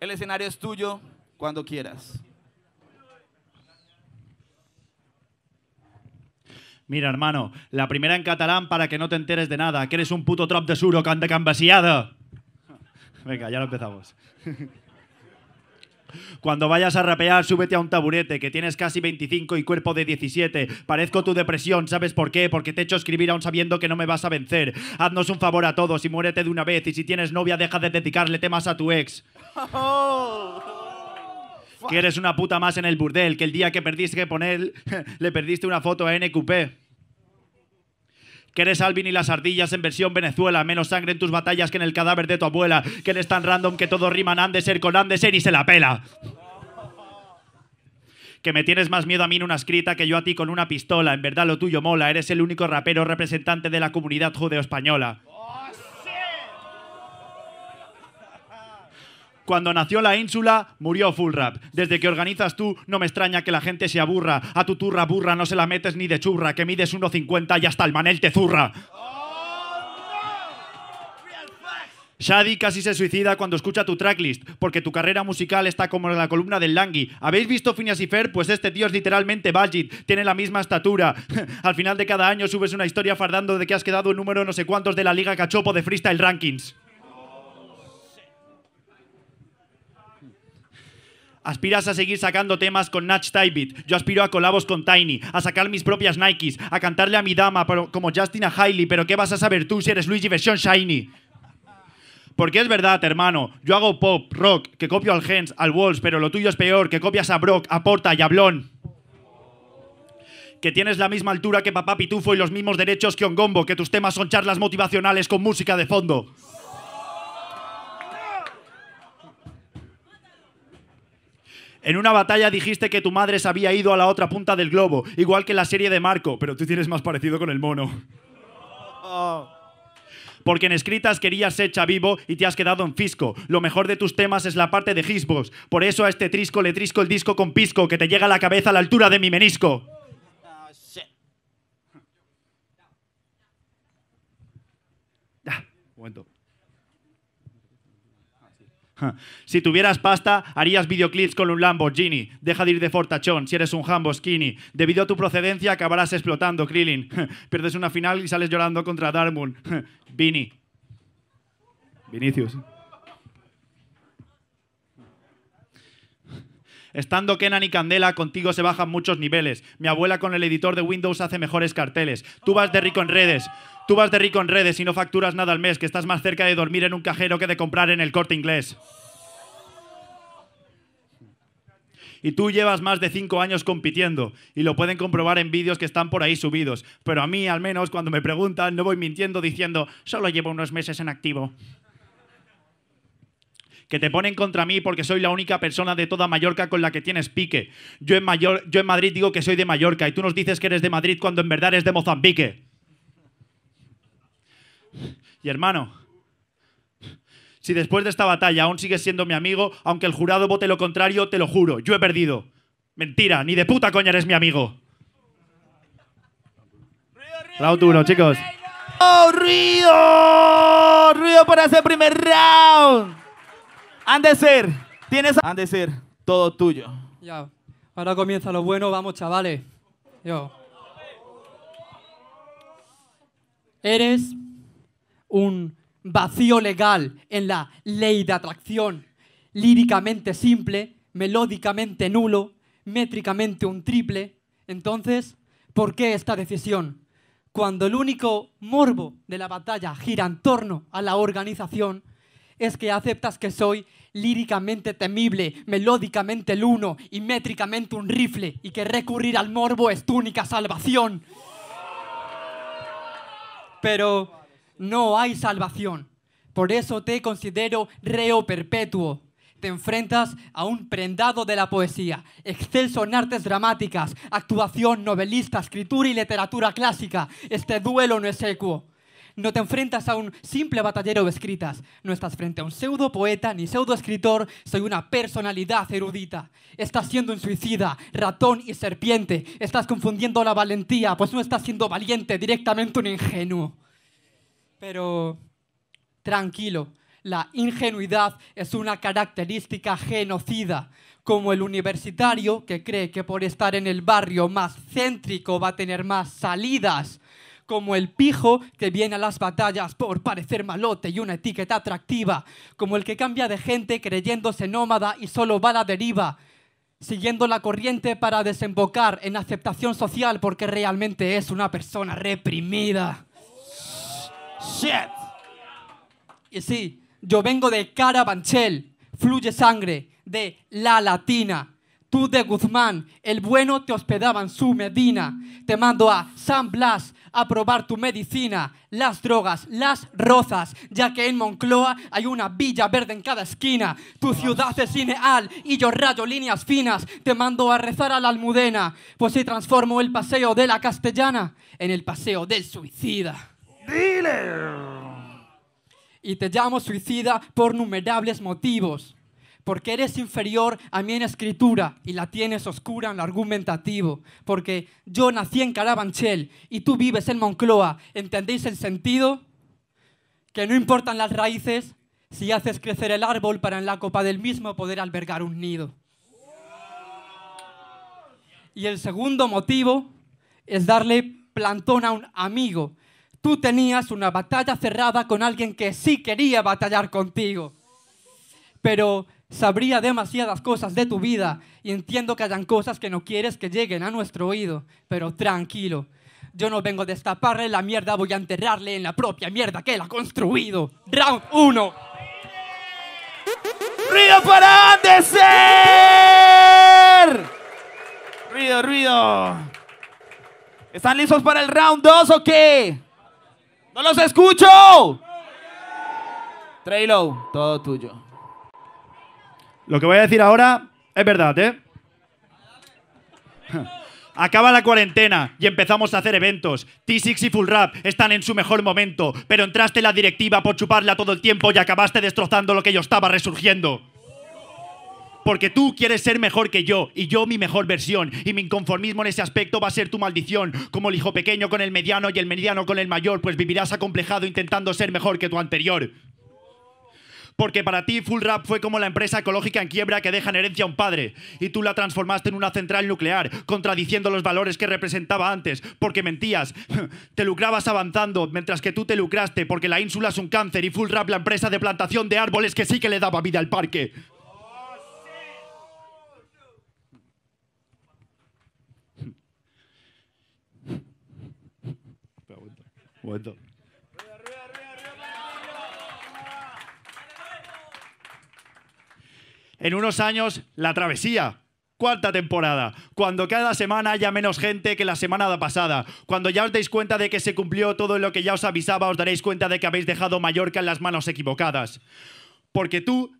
El escenario es tuyo cuando quieras. Mira, hermano, la primera en catalán para que no te enteres de nada, que eres un puto trap de suro, canta cambasiada. Venga, ya lo empezamos. Cuando vayas a rapear, súbete a un taburete, que tienes casi 25 y cuerpo de 17. Parezco tu depresión, ¿sabes por qué? Porque te echo escribir aún sabiendo que no me vas a vencer. Haznos un favor a todos y muérete de una vez. Y si tienes novia, deja de dedicarle temas a tu ex. Oh. una puta más en el burdel, que el día que perdiste que poner, le perdiste una foto a NQP. Que eres Alvin y las ardillas en versión Venezuela. Menos sangre en tus batallas que en el cadáver de tu abuela. Que eres tan random que todo riman ser con ser y se la pela. Que me tienes más miedo a mí en una escrita que yo a ti con una pistola. En verdad lo tuyo mola. Eres el único rapero representante de la comunidad judeo-española. Cuando nació la ínsula, murió full rap. Desde que organizas tú, no me extraña que la gente se aburra. A tu turra burra no se la metes ni de churra, que mides 1,50 y hasta el manel te zurra. Shadi casi se suicida cuando escucha tu tracklist, porque tu carrera musical está como en la columna del Langui. ¿Habéis visto Phineas y Fer? Pues este tío es literalmente budget. tiene la misma estatura. Al final de cada año subes una historia fardando de que has quedado el número no sé cuántos de la Liga Cachopo de Freestyle Rankings. Aspiras a seguir sacando temas con Natch Tybit. Yo aspiro a colabos con Tiny, a sacar mis propias Nikes, a cantarle a mi dama como Justin a Hailey, pero ¿qué vas a saber tú si eres Luigi versión Shiny? Porque es verdad, hermano, yo hago pop, rock, que copio al Gens, al Walls, pero lo tuyo es peor, que copias a Brock, a Porta y a Blon que tienes la misma altura que Papá Pitufo y los mismos derechos que Ongombo, que tus temas son charlas motivacionales con música de fondo. En una batalla dijiste que tu madre se había ido a la otra punta del globo, igual que la serie de Marco, pero tú tienes más parecido con el mono. porque en escritas querías ser vivo y te has quedado en fisco. Lo mejor de tus temas es la parte de gisbos. Por eso a este trisco le trisco el disco con pisco que te llega a la cabeza a la altura de mi menisco. Ah, momento. Si tuvieras pasta, harías videoclips con un Lamborghini. Deja de ir de fortachón si eres un jambo skinny. Debido a tu procedencia acabarás explotando, Krillin. Pierdes una final y sales llorando contra Darmon. Vini. Vinicius. Estando Kenan y Candela, contigo se bajan muchos niveles. Mi abuela con el editor de Windows hace mejores carteles. Tú vas de rico en redes. Tú vas de rico en redes y no facturas nada al mes, que estás más cerca de dormir en un cajero que de comprar en el corte inglés. Y tú llevas más de cinco años compitiendo y lo pueden comprobar en vídeos que están por ahí subidos. Pero a mí, al menos, cuando me preguntan, no voy mintiendo diciendo, solo llevo unos meses en activo que te ponen contra mí porque soy la única persona de toda Mallorca con la que tienes pique. Yo en, yo en Madrid digo que soy de Mallorca y tú nos dices que eres de Madrid cuando en verdad eres de Mozambique. Y hermano, si después de esta batalla aún sigues siendo mi amigo, aunque el jurado vote lo contrario, te lo juro, yo he perdido. Mentira, ni de puta coña eres mi amigo. Round 1, chicos. Oh, ruido! ¡Ruido para ese primer round! Han de ser, tienes. Han de ser, todo tuyo. Ya, ahora comienza lo bueno, vamos, chavales. Yo. Eres un vacío legal en la ley de atracción, líricamente simple, melódicamente nulo, métricamente un triple. Entonces, ¿por qué esta decisión? Cuando el único morbo de la batalla gira en torno a la organización, es que aceptas que soy líricamente temible, melódicamente el uno y métricamente un rifle, y que recurrir al morbo es tu única salvación. Pero no hay salvación. Por eso te considero reo perpetuo. Te enfrentas a un prendado de la poesía, excelso en artes dramáticas, actuación, novelista, escritura y literatura clásica. Este duelo no es ecuo. No te enfrentas a un simple batallero de escritas. No estás frente a un pseudo poeta ni pseudo escritor. Soy una personalidad erudita. Estás siendo un suicida, ratón y serpiente. Estás confundiendo la valentía, pues no estás siendo valiente, directamente un ingenuo pero tranquilo, la ingenuidad es una característica genocida, como el universitario que cree que por estar en el barrio más céntrico va a tener más salidas, como el pijo que viene a las batallas por parecer malote y una etiqueta atractiva, como el que cambia de gente creyéndose nómada y solo va a la deriva, siguiendo la corriente para desembocar en aceptación social porque realmente es una persona reprimida. Shit. Y sí, yo vengo de Carabanchel, fluye sangre, de La Latina. Tú de Guzmán, el bueno te hospedaba en su Medina. Te mando a San Blas a probar tu medicina, las drogas, las rozas, ya que en Moncloa hay una villa verde en cada esquina. Tu ciudad es cineal y yo rayo líneas finas. Te mando a rezar a la almudena, pues si transformo el paseo de la castellana en el paseo del suicida. Y te llamo suicida por numerables motivos. Porque eres inferior a mí en escritura y la tienes oscura en lo argumentativo. Porque yo nací en Carabanchel y tú vives en Moncloa. ¿Entendéis el sentido? Que no importan las raíces si haces crecer el árbol para en la copa del mismo poder albergar un nido. Y el segundo motivo es darle plantón a un amigo tú tenías una batalla cerrada con alguien que sí quería batallar contigo. Pero sabría demasiadas cosas de tu vida y entiendo que hayan cosas que no quieres que lleguen a nuestro oído, pero tranquilo. Yo no vengo a destaparle la mierda, voy a enterrarle en la propia mierda que él ha construido. Round 1. Río para Andeser! Río, ¿Están listos para el round 2 o qué? ¡No los escucho! Trailo, todo tuyo. Lo que voy a decir ahora es verdad, ¿eh? Acaba la cuarentena y empezamos a hacer eventos. T6 y Full Rap están en su mejor momento, pero entraste en la directiva por chuparla todo el tiempo y acabaste destrozando lo que yo estaba resurgiendo porque tú quieres ser mejor que yo y yo mi mejor versión y mi inconformismo en ese aspecto va a ser tu maldición, como el hijo pequeño con el mediano y el mediano con el mayor, pues vivirás acomplejado intentando ser mejor que tu anterior. Porque para ti Full Rap fue como la empresa ecológica en quiebra que deja en herencia a un padre, y tú la transformaste en una central nuclear, contradiciendo los valores que representaba antes, porque mentías, te lucrabas avanzando, mientras que tú te lucraste, porque la ínsula es un cáncer y Full Rap la empresa de plantación de árboles que sí que le daba vida al parque. Bueno. En unos años, la travesía. Cuarta temporada, cuando cada semana haya menos gente que la semana pasada, cuando ya os deis cuenta de que se cumplió todo lo que ya os avisaba, os daréis cuenta de que habéis dejado Mallorca en las manos equivocadas. Porque tú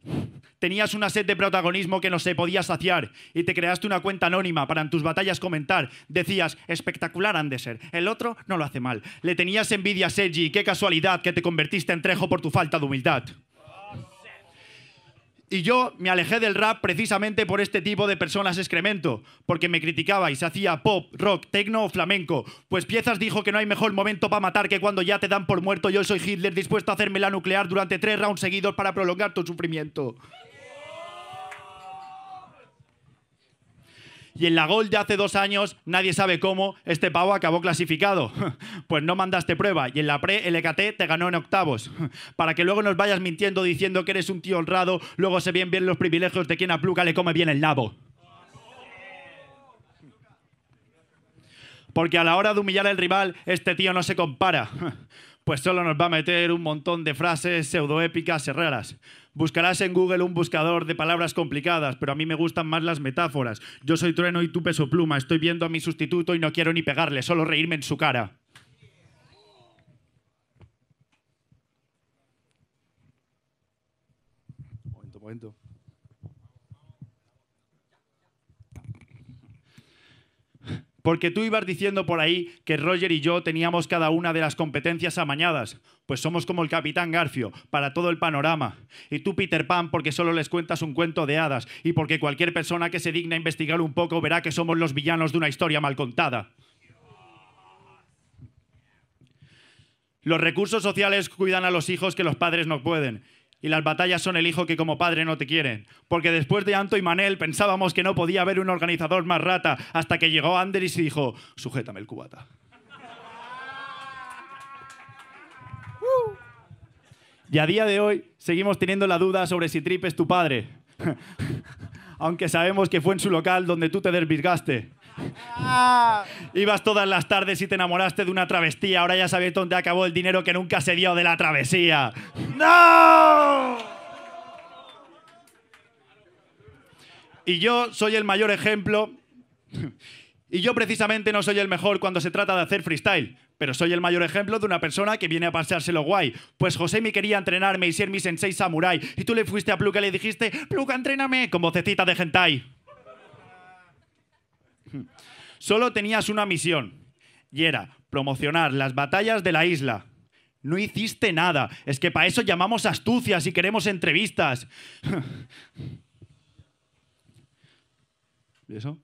Tenías una sed de protagonismo que no se podía saciar y te creaste una cuenta anónima para en tus batallas comentar. Decías, espectacular han de ser, el otro no lo hace mal. Le tenías envidia a Seiji qué casualidad que te convertiste en Trejo por tu falta de humildad. Y yo me alejé del rap precisamente por este tipo de personas excremento, porque me criticaba y se hacía pop, rock, techno o flamenco. Pues Piezas dijo que no hay mejor momento para matar que cuando ya te dan por muerto. Yo soy Hitler dispuesto a hacerme la nuclear durante tres rounds seguidos para prolongar tu sufrimiento. Y en la Gold de hace dos años, nadie sabe cómo, este pavo acabó clasificado. Pues no mandaste prueba. Y en la pre, LKT te ganó en octavos. Para que luego nos vayas mintiendo diciendo que eres un tío honrado, luego se bien bien los privilegios de quien a Pluca le come bien el nabo. Porque a la hora de humillar al rival, este tío no se compara. Pues solo nos va a meter un montón de frases pseudoépicas raras. Buscarás en Google un buscador de palabras complicadas, pero a mí me gustan más las metáforas. Yo soy trueno y tú peso pluma. Estoy viendo a mi sustituto y no quiero ni pegarle, solo reírme en su cara. Momento, momento. Porque tú ibas diciendo por ahí que Roger y yo teníamos cada una de las competencias amañadas. Pues somos como el capitán Garfio, para todo el panorama. Y tú Peter Pan porque solo les cuentas un cuento de hadas y porque cualquier persona que se digna investigar un poco verá que somos los villanos de una historia mal contada. Los recursos sociales cuidan a los hijos que los padres no pueden y las batallas son el hijo que como padre no te quieren. Porque después de Anto y Manel pensábamos que no podía haber un organizador más rata hasta que llegó Ander y dijo, sujétame el cubata. Y a día de hoy seguimos teniendo la duda sobre si Trip es tu padre. Aunque sabemos que fue en su local donde tú te desvirgaste. Ibas todas las tardes y te enamoraste de una travestía. Ahora ya sabes dónde acabó el dinero que nunca se dio de la travesía. ¡No! Y yo soy el mayor ejemplo. Y yo precisamente no soy el mejor cuando se trata de hacer freestyle, pero soy el mayor ejemplo de una persona que viene a pasárselo guay. Pues José me quería entrenarme y ser mi sensei samurai, y tú le fuiste a Pluca y le dijiste, Pluca, entréname, con vocecita de hentai. Hmm. Solo tenías una misión y era promocionar las batallas de la isla. No hiciste nada. Es que para eso llamamos astucias y queremos entrevistas. ¿Y eso?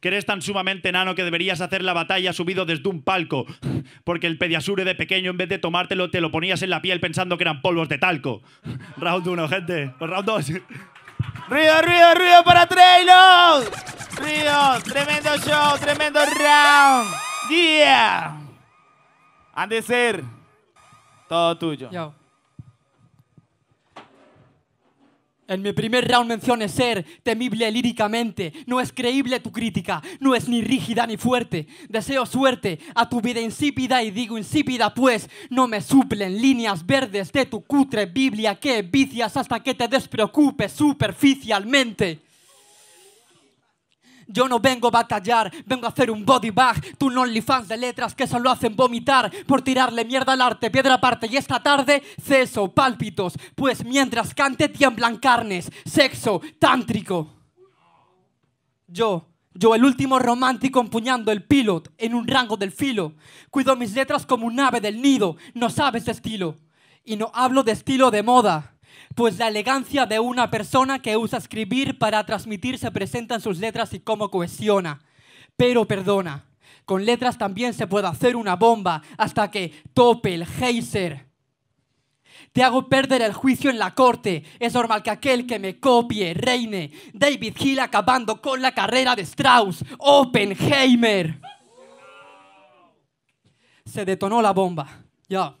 que eres tan sumamente nano que deberías hacer la batalla subido desde un palco, porque el pediasure de pequeño en vez de tomártelo te lo ponías en la piel pensando que eran polvos de talco. round uno, gente. Round 2. Río, ruido, ruido para Trailers. Río, tremendo show, tremendo round. Yeah. Han de ser todo tuyo. En mi primer round mencioné ser temible líricamente. No es creíble tu crítica, no es ni rígida ni fuerte. Deseo suerte a tu vida insípida y digo insípida, pues no me suplen líneas verdes de tu cutre Biblia que vicias hasta que te despreocupes superficialmente. Yo no vengo a batallar, vengo a hacer un body bag. Tú no fans de letras que solo hacen vomitar por tirarle mierda al arte, piedra aparte. Y esta tarde, ceso, pálpitos. Pues mientras cante, tiemblan carnes, sexo, tántrico. Yo. Yo, el último romántico empuñando el pilot en un rango del filo. Cuido mis letras como un ave del nido, no sabes de estilo. Y no hablo de estilo de moda pues la elegancia de una persona que usa escribir para transmitir se presenta en sus letras y cómo cohesiona. Pero perdona, con letras también se puede hacer una bomba hasta que tope el geyser. Te hago perder el juicio en la corte. Es normal que aquel que me copie reine. David Hill acabando con la carrera de Strauss. Oppenheimer. Se detonó la bomba. Ya.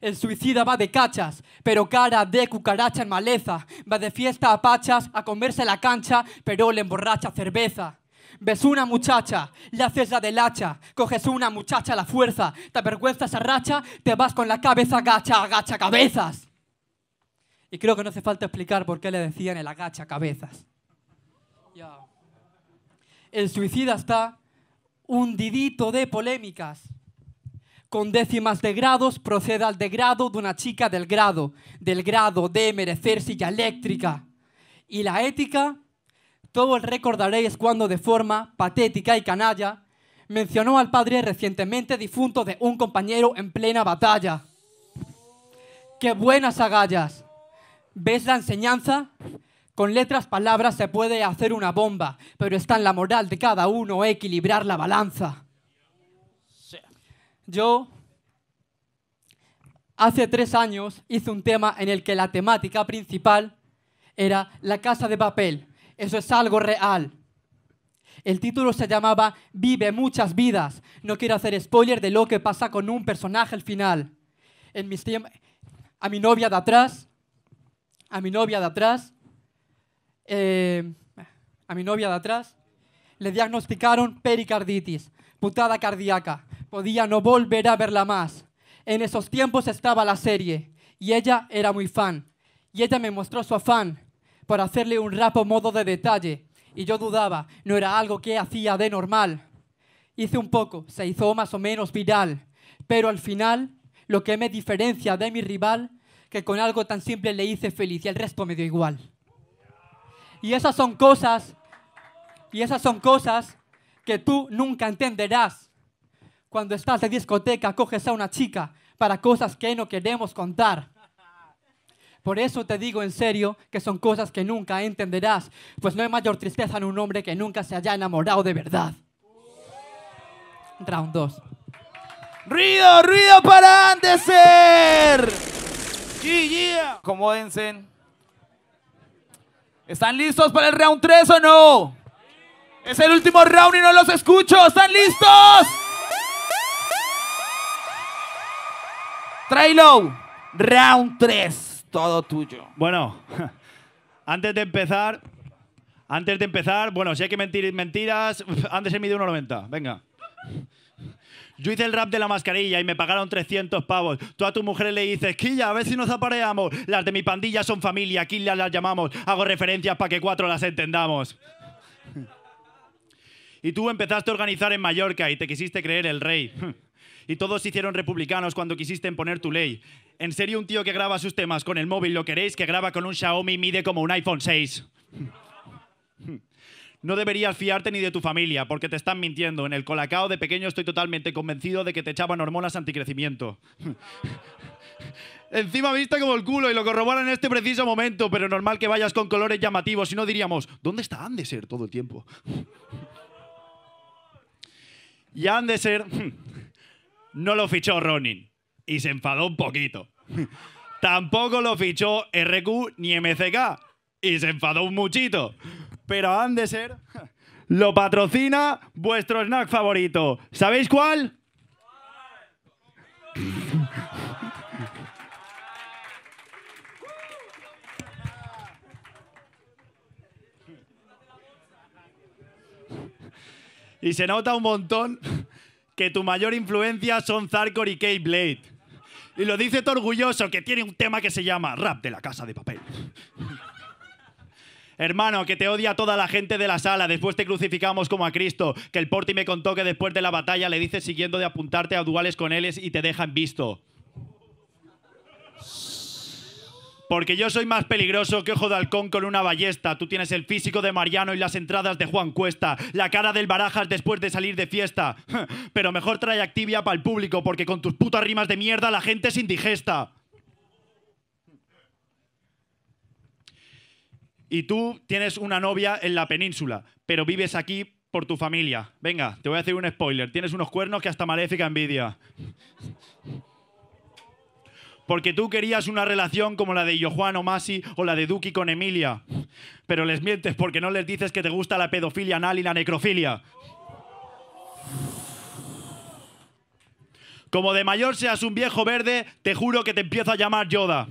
El suicida va de cachas. Pero cara de cucaracha en maleza, va de fiesta a pachas a comerse la cancha, pero le emborracha cerveza. Ves una muchacha, le haces la del hacha, coges una muchacha a la fuerza, te avergüenza esa racha, te vas con la cabeza agacha, agacha cabezas. Y creo que no hace falta explicar por qué le decían el agacha cabezas. El suicida está hundidito de polémicas con décimas de grados proceda al degrado de una chica del grado, del grado de merecer silla eléctrica. Y la ética, Todo el recordaréis cuando de forma patética y canalla mencionó al padre recientemente difunto de un compañero en plena batalla. ¡Qué buenas agallas! ¿Ves la enseñanza? Con letras, palabras se puede hacer una bomba, pero está en la moral de cada uno equilibrar la balanza. Yo hace tres años hice un tema en el que la temática principal era la casa de papel. Eso es algo real. El título se llamaba Vive muchas vidas. No quiero hacer spoiler de lo que pasa con un personaje al final. En mis a mi novia de atrás, a mi novia de atrás, eh, a mi novia de atrás, le diagnosticaron pericarditis, putada cardíaca podía no volver a verla más. En esos tiempos estaba la serie y ella era muy fan. Y ella me mostró su afán por hacerle un rapo modo de detalle. Y yo dudaba, no era algo que hacía de normal. Hice un poco, se hizo más o menos viral. Pero al final, lo que me diferencia de mi rival, que con algo tan simple le hice feliz y el resto me dio igual. Y esas son cosas, y esas son cosas que tú nunca entenderás cuando estás de discoteca coges a una chica para cosas que no queremos contar. Por eso te digo en serio que son cosas que nunca entenderás, pues no hay mayor tristeza en un hombre que nunca se haya enamorado de verdad. Round 2. Ruido, ruido para Andeser. Yeah, yeah. Acomódense. ¿Están listos para el round 3 o no? Es el último round y no los escucho. ¿Están listos? Trailow, round 3, todo tuyo. Bueno, antes de empezar, antes de empezar, bueno, si hay que mentir mentiras, antes se mide 1,90. Venga. Yo hice el rap de la mascarilla y me pagaron 300 pavos. Tú a tu mujer le dices, Killa, a ver si nos apareamos. Las de mi pandilla son familia, Killa las llamamos. Hago referencias para que cuatro las entendamos. y tú empezaste a organizar en Mallorca y te quisiste creer el rey y todos se hicieron republicanos cuando quisiste imponer tu ley. En serio, un tío que graba sus temas con el móvil, lo queréis, que graba con un Xiaomi y mide como un iPhone 6. No deberías fiarte ni de tu familia, porque te están mintiendo. En el colacao de pequeño estoy totalmente convencido de que te echaban hormonas anticrecimiento. Encima viste como el culo y lo corroboran en este preciso momento, pero normal que vayas con colores llamativos, si no diríamos, ¿dónde está han de ser todo el tiempo? y han de ser no lo fichó Ronin y se enfadó un poquito. Tampoco lo fichó RQ ni MCK y se enfadó un muchito. Pero han de ser... Lo patrocina vuestro snack favorito. ¿Sabéis cuál? y se nota un montón que tu mayor influencia son Zarkor y Kate blade Y lo dice todo orgulloso, que tiene un tema que se llama Rap de la Casa de Papel. Hermano, que te odia toda la gente de la sala, después te crucificamos como a Cristo, que el Porti me contó que después de la batalla le dices siguiendo de apuntarte a duales con él y te dejan visto. Porque yo soy más peligroso que ojo de halcón con una ballesta. Tú tienes el físico de Mariano y las entradas de Juan Cuesta. La cara del Barajas después de salir de fiesta. Pero mejor trae Activia para el público, porque con tus putas rimas de mierda la gente es indigesta. Y tú tienes una novia en la península, pero vives aquí por tu familia. Venga, te voy a hacer un spoiler. Tienes unos cuernos que hasta maléfica envidia. Porque tú querías una relación como la de Johan o Masi o la de Duki con Emilia. Pero les mientes porque no les dices que te gusta la pedofilia anal y la necrofilia. Como de mayor seas un viejo verde, te juro que te empiezo a llamar Yoda.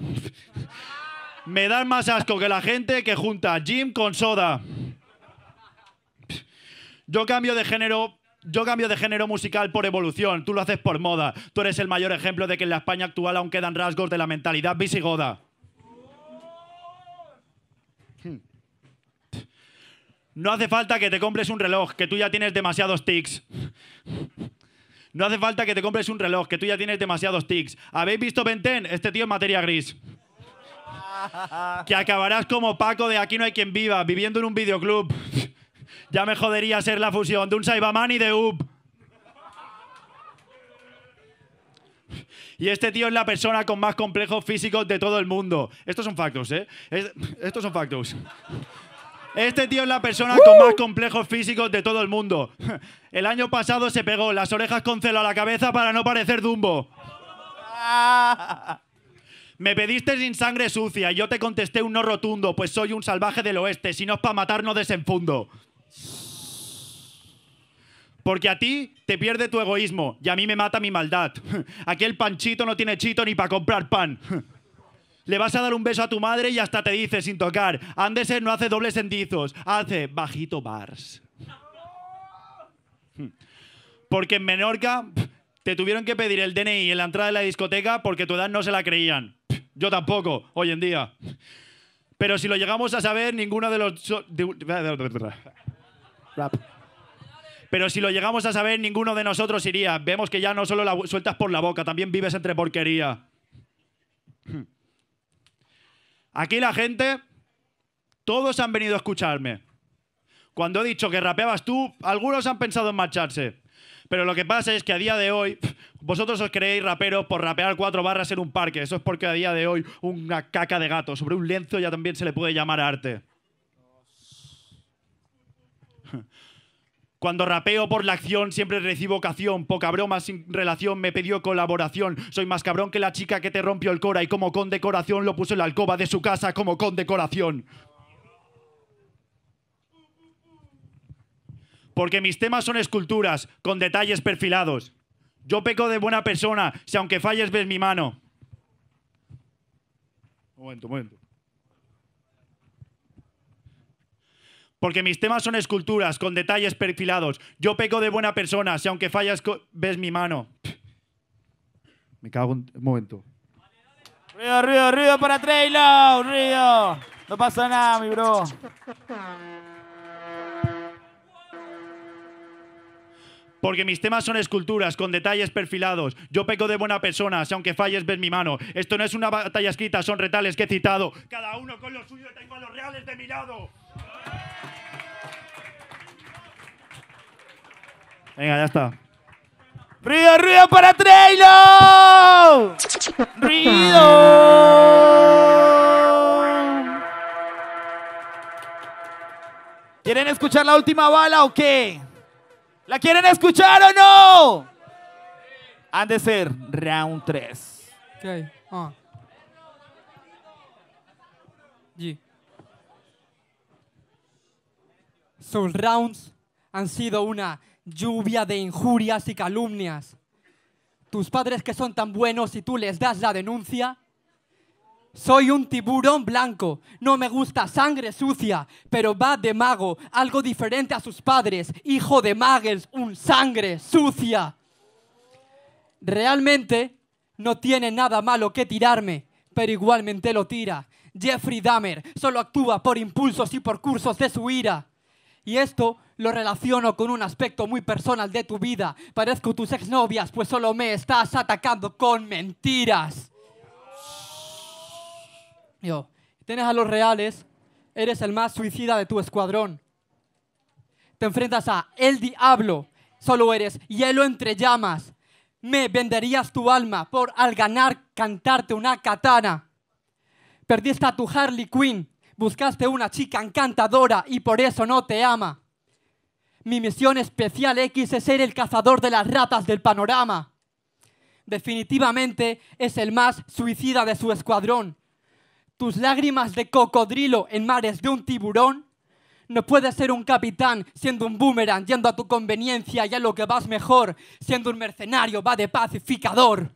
Me dan más asco que la gente que junta Jim con Soda. Yo cambio de género yo cambio de género musical por evolución, tú lo haces por moda. Tú eres el mayor ejemplo de que en la España actual aún quedan rasgos de la mentalidad visigoda. Hmm. No hace falta que te compres un reloj, que tú ya tienes demasiados tics. No hace falta que te compres un reloj, que tú ya tienes demasiados tics. ¿Habéis visto Benten? Este tío es materia gris. Que acabarás como Paco de Aquí no hay quien viva, viviendo en un videoclub ya me jodería ser la fusión de un Saibaman y de Up. Y este tío es la persona con más complejos físicos de todo el mundo. Estos son factos, ¿eh? estos son factos. Este tío es la persona con más complejos físicos de todo el mundo. El año pasado se pegó las orejas con celo a la cabeza para no parecer Dumbo. Me pediste sin sangre sucia y yo te contesté un no rotundo, pues soy un salvaje del oeste, si no es para matar no desenfundo. Porque a ti te pierde tu egoísmo y a mí me mata mi maldad. Aquí el panchito no tiene chito ni para comprar pan. Le vas a dar un beso a tu madre y hasta te dice sin tocar. Andersen no hace dobles sendizos, hace bajito bars. Porque en Menorca te tuvieron que pedir el DNI en la entrada de la discoteca porque tu edad no se la creían. Yo tampoco, hoy en día. Pero si lo llegamos a saber, ninguno de los... Pero si lo llegamos a saber, ninguno de nosotros iría. Vemos que ya no solo la sueltas por la boca, también vives entre porquería. Aquí la gente, todos han venido a escucharme. Cuando he dicho que rapeabas tú, algunos han pensado en marcharse. Pero lo que pasa es que a día de hoy, vosotros os creéis raperos por rapear cuatro barras en un parque. Eso es porque a día de hoy una caca de gato sobre un lienzo ya también se le puede llamar arte. Cuando rapeo por la acción siempre recibo ocasión. poca broma sin relación me pidió colaboración. Soy más cabrón que la chica que te rompió el cora y como condecoración lo puso en la alcoba de su casa como condecoración. Porque mis temas son esculturas, con detalles perfilados. Yo peco de buena persona, si aunque falles ves mi mano. Un momento, un momento. porque mis temas son esculturas con detalles perfilados. Yo peco de buena persona, si aunque fallas ves mi mano. Me cago un momento. Río, ruido, ruido para Trailer, río. No pasa nada, mi bro. Porque mis temas son esculturas con detalles perfilados. Yo peco de buena persona, si aunque falles ves mi mano. Esto no es una batalla escrita, son retales que he citado. Cada uno con lo suyo tengo a los reales de mi lado. Venga, ya está. ¡Ruido, ruido para treilo. ¡Ruido! ¿Quieren escuchar la última bala o qué? ¿La quieren escuchar o no? Han de ser round 3. Okay. Ah. Sus rounds han sido una lluvia de injurias y calumnias. Tus padres que son tan buenos y tú les das la denuncia. Soy un tiburón blanco, no me gusta sangre sucia, pero va de mago, algo diferente a sus padres, hijo de magos, un sangre sucia. Realmente no tiene nada malo que tirarme, pero igualmente lo tira. Jeffrey Dahmer solo actúa por impulsos y por cursos de su ira. Y esto lo relaciono con un aspecto muy personal de tu vida. Parezco tus exnovias, pues solo me estás atacando con mentiras. Yo, tienes a los reales, eres el más suicida de tu escuadrón. Te enfrentas a el diablo, solo eres hielo entre llamas. Me venderías tu alma por al ganar cantarte una katana. Perdiste a tu Harley Quinn, buscaste una chica encantadora y por eso no te ama. Mi misión especial X es ser el cazador de las ratas del panorama. Definitivamente es el más suicida de su escuadrón. Tus lágrimas de cocodrilo en mares de un tiburón. No puedes ser un capitán siendo un boomerang, yendo a tu conveniencia y a lo que vas mejor, siendo un mercenario, va de pacificador.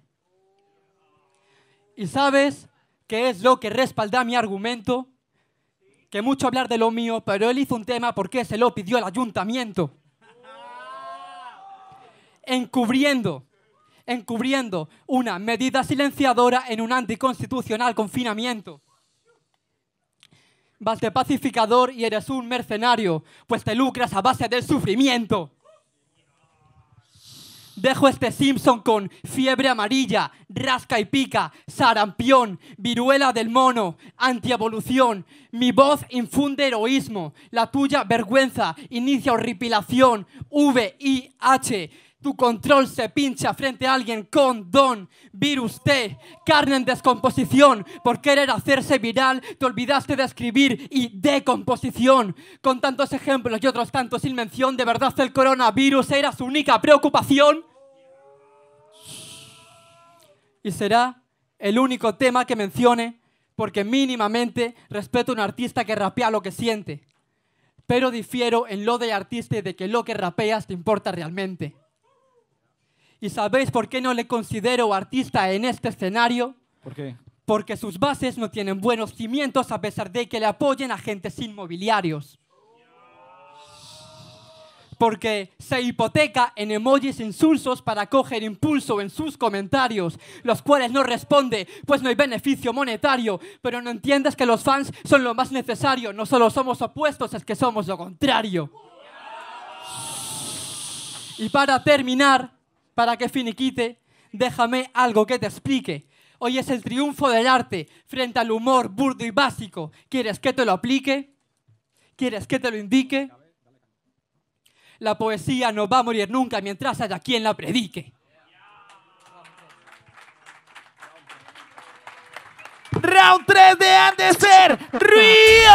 ¿Y sabes qué es lo que respalda mi argumento? que mucho hablar de lo mío, pero él hizo un tema porque se lo pidió al ayuntamiento. Encubriendo, encubriendo una medida silenciadora en un anticonstitucional confinamiento. Vas de pacificador y eres un mercenario, pues te lucras a base del sufrimiento. Dejo este Simpson con fiebre amarilla, rasca y pica, sarampión, viruela del mono, antievolución. Mi voz infunde heroísmo, la tuya vergüenza, inicia horripilación, VIH. Tu control se pincha frente a alguien con don, virus T, carne en descomposición. Por querer hacerse viral, te olvidaste de escribir y decomposición. Con tantos ejemplos y otros tantos sin mención, ¿de verdad el coronavirus era su única preocupación? y será el único tema que mencione porque mínimamente respeto a un artista que rapea lo que siente, pero difiero en lo de artista de que lo que rapeas te importa realmente. ¿Y sabéis por qué no le considero artista en este escenario? Porque sus bases no tienen buenos cimientos a pesar de que le apoyen agentes inmobiliarios porque se hipoteca en emojis insulsos para coger impulso en sus comentarios, los cuales no responde, pues no hay beneficio monetario, pero no entiendes que los fans son lo más necesario, no solo somos opuestos, es que somos lo contrario. Y para terminar, para que finiquite, déjame algo que te explique. Hoy es el triunfo del arte frente al humor burdo y básico. ¿Quieres que te lo aplique? ¿Quieres que te lo indique? la poesía no va a morir nunca mientras haya quien la predique. Round 3 de Andeser Río.